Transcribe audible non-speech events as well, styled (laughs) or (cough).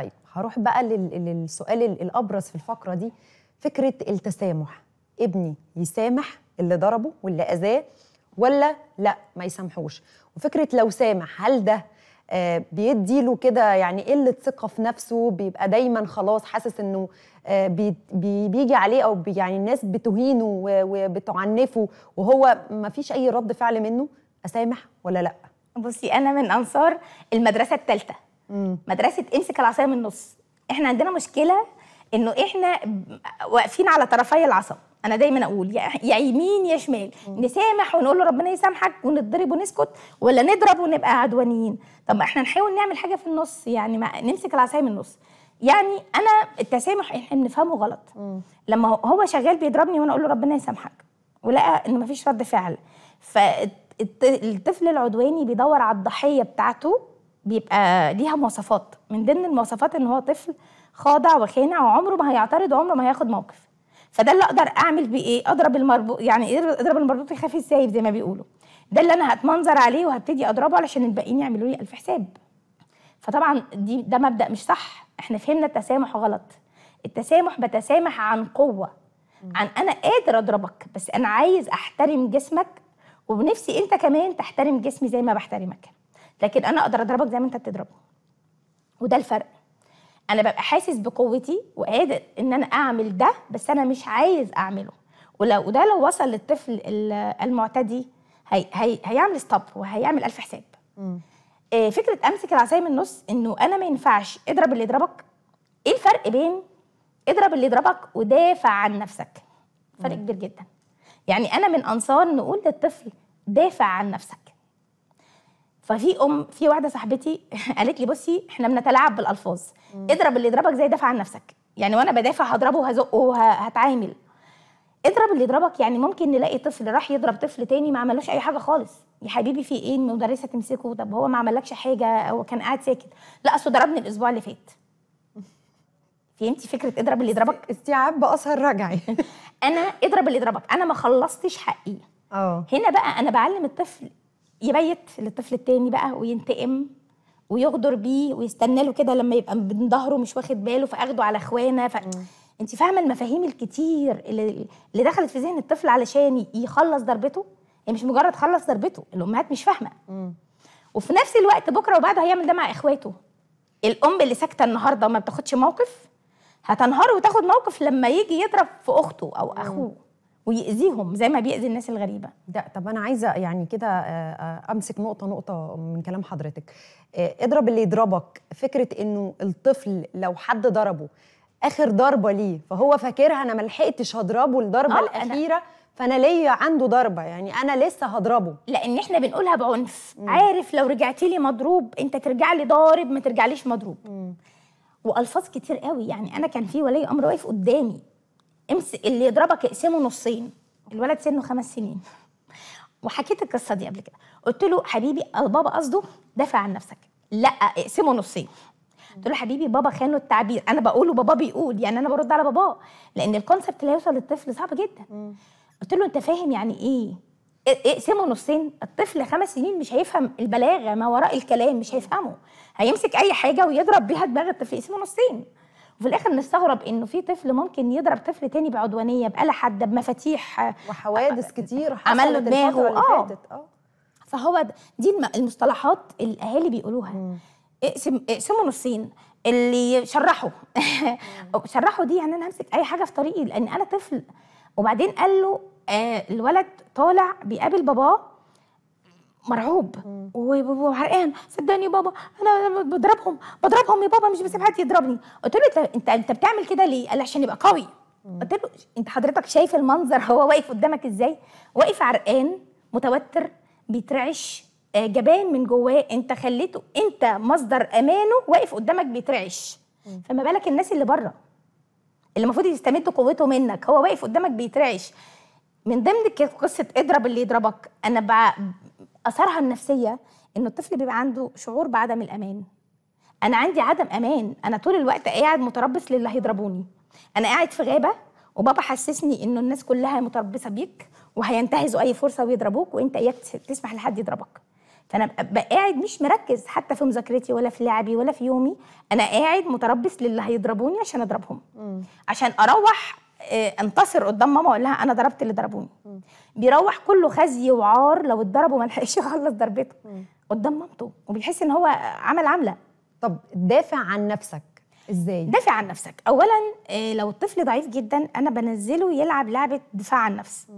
طيب هروح بقى للسؤال الابرز في الفقره دي فكره التسامح ابني يسامح اللي ضربه واللي اذاه ولا لا ما يسامحوش وفكره لو سامح هل ده آه بيدي له كده يعني قله ثقه في نفسه بيبقى دايما خلاص حاسس انه آه بي بي بيجي عليه او بي يعني الناس بتهينه وبتعنفه وهو ما فيش اي رد فعل منه اسامح ولا لا بصي انا من انصار المدرسه الثالثه مم. مدرسه امسك العصايه من النص احنا عندنا مشكله انه احنا واقفين على طرفي العصا انا دايما اقول يا يمين يا شمال مم. نسامح ونقول له ربنا يسامحك ونتضرب ونسكت ولا نضرب ونبقى عدوانيين طب احنا نحاول نعمل حاجه في النص يعني ما نمسك العصايه من النص يعني انا التسامح احنا بنفهمه غلط مم. لما هو شغال بيضربني وانا اقول له ربنا يسامحك ولقى ان مفيش رد فعل فالطفل العدواني بيدور على الضحيه بتاعته بيبقى ليها مواصفات من ضمن المواصفات ان هو طفل خاضع وخانع وعمره ما هيعترض وعمره ما هياخد موقف فده اللي اقدر اعمل بيه ايه اضرب المربوط يعني إيه اضرب المربوط يخاف السايب زي ما بيقولوا ده اللي انا هتمنظر عليه وهبتدي اضربه علشان الباقيين يعملوا لي الف حساب فطبعا دي ده مبدا مش صح احنا فهمنا التسامح غلط التسامح بتسامح عن قوه عن انا قادر اضربك بس انا عايز احترم جسمك وبنفسي انت كمان تحترم جسمي زي ما بحترمك لكن انا اقدر اضربك زي ما انت بتضربني وده الفرق انا ببقى حاسس بقوتي وقادر ان انا اعمل ده بس انا مش عايز اعمله ولو وده لو وصل للطفل المعتدي هي هي هيعمل ستوب وهيعمل الف حساب م. آه، فكره امسك العصايه من النص انه انا ما ينفعش اضرب اللي يضربك ايه الفرق بين اضرب اللي يضربك ودافع عن نفسك فرق كبير جدا يعني انا من انصار نقول للطفل دافع عن نفسك ففي ام في واحده صاحبتي (laughs) قالت لي بصي احنا بنتلاعب بالالفاظ اضرب اللي يضربك زي دافع عن نفسك يعني وانا بدافع هضربه وهزقه وهتعامل اضرب اللي يضربك يعني ممكن نلاقي طفل راح يضرب طفل تاني ما عملوش اي حاجه خالص يا حبيبي في ايه المدرسه تمسكه طب هو ما عملكش حاجه هو كان قاعد ساكت لا اصله ضربني الاسبوع اللي فات (laughs) فهمتي فكره اضرب اللي يضربك استيعاب باثر رجعي (laughs) انا اضرب اللي يضربك انا ما خلصتش حقي اه هنا بقى انا بعلم الطفل يبيت للطفل التاني بقى وينتقم ويغدر بيه ويستنى له كده لما يبقى من ظهره مش واخد باله فاخده على اخوانه ف... انت فاهمه المفاهيم الكتير اللي, اللي دخلت في ذهن الطفل علشان يخلص ضربته يعني مش مجرد خلص ضربته الامهات مش فاهمه وفي نفس الوقت بكره وبعده هيعمل ده مع اخواته الام اللي ساكته النهارده وما بتاخدش موقف هتنهار وتاخد موقف لما يجي يضرب في اخته او اخوه ويأذيهم زي ما بيأذي الناس الغريبة ده طب أنا عايزة يعني كده آه، آه، أمسك نقطة نقطة من كلام حضرتك آه، اضرب اللي يضربك فكرة إنه الطفل لو حد ضربه آخر ضربة ليه فهو فاكرها أنا ملحقتش هضربه الضربة آه الأخيرة أنا فانا ليا عنده ضربه يعني انا لسه هضربه لان احنا بنقولها بعنف مم. عارف لو رجعتي لي مضروب انت ترجع لي ضارب ما ترجعليش مضروب مم. والفاظ كتير قوي يعني انا كان في ولي امر واقف قدامي امس اللي يضربك اقسمه نصين الولد سنه خمس سنين وحكيت القصه دي قبل كده قلت له حبيبي البابا قصده دافع عن نفسك لا اقسمه نصين قلت له حبيبي بابا خانه التعبير انا بقوله بابا بيقول يعني انا برد على باباه لان الكونسبت اللي هيوصل للطفل صعب جدا قلت له انت فاهم يعني ايه اقسمه نصين الطفل خمس سنين مش هيفهم البلاغه ما وراء الكلام مش هيفهمه هيمسك اي حاجه ويضرب بيها دماغ الطفل اقسمه نصين وفي الاخر نستغرب انه في طفل ممكن يضرب طفل تاني بعدوانيه بآلة حاده بمفاتيح وحوادث كتير عمل له دماغه آه. اه فهو دي المصطلحات الاهالي بيقولوها اقسم اقسموا نصين اللي شرحوا (laughs) شرحوا دي يعني انا همسك اي حاجه في طريقي لان انا طفل وبعدين قال له آه الولد طالع بيقابل باباه مرعوب وعرقان صدقني بابا انا بضربهم بضربهم يا بابا مش بسيب حد يضربني قلت له انت انت بتعمل كده ليه قال عشان يبقى قوي قلت له انت حضرتك شايف المنظر هو واقف قدامك ازاي واقف عرقان متوتر بيترعش آه، جبان من جواه انت خليته انت مصدر امانه واقف قدامك بيترعش فما بالك الناس اللي بره اللي المفروض يستمدوا قوته منك هو واقف قدامك بيترعش من ضمن قصه اضرب اللي يضربك انا اثارها النفسيه ان الطفل بيبقى عنده شعور بعدم الامان انا عندي عدم امان انا طول الوقت قاعد متربص للي هيضربوني انا قاعد في غابه وبابا حسسني انه الناس كلها متربصه بيك وهينتهزوا اي فرصه ويضربوك وانت اياك تسمح لحد يضربك فانا ببقى قاعد مش مركز حتى في مذاكرتي ولا في لعبي ولا في يومي انا قاعد متربص للي هيضربوني عشان اضربهم م. عشان اروح آه، انتصر قدام ماما واقول لها انا ضربت اللي ضربوني بيروح كله خزي وعار لو اتضرب وما لحقش يخلص ضربته قدام مامته وبيحس ان هو عمل عامله طب دافع عن نفسك ازاي دافع عن نفسك اولا آه، لو الطفل ضعيف جدا انا بنزله يلعب لعبه دفاع عن النفس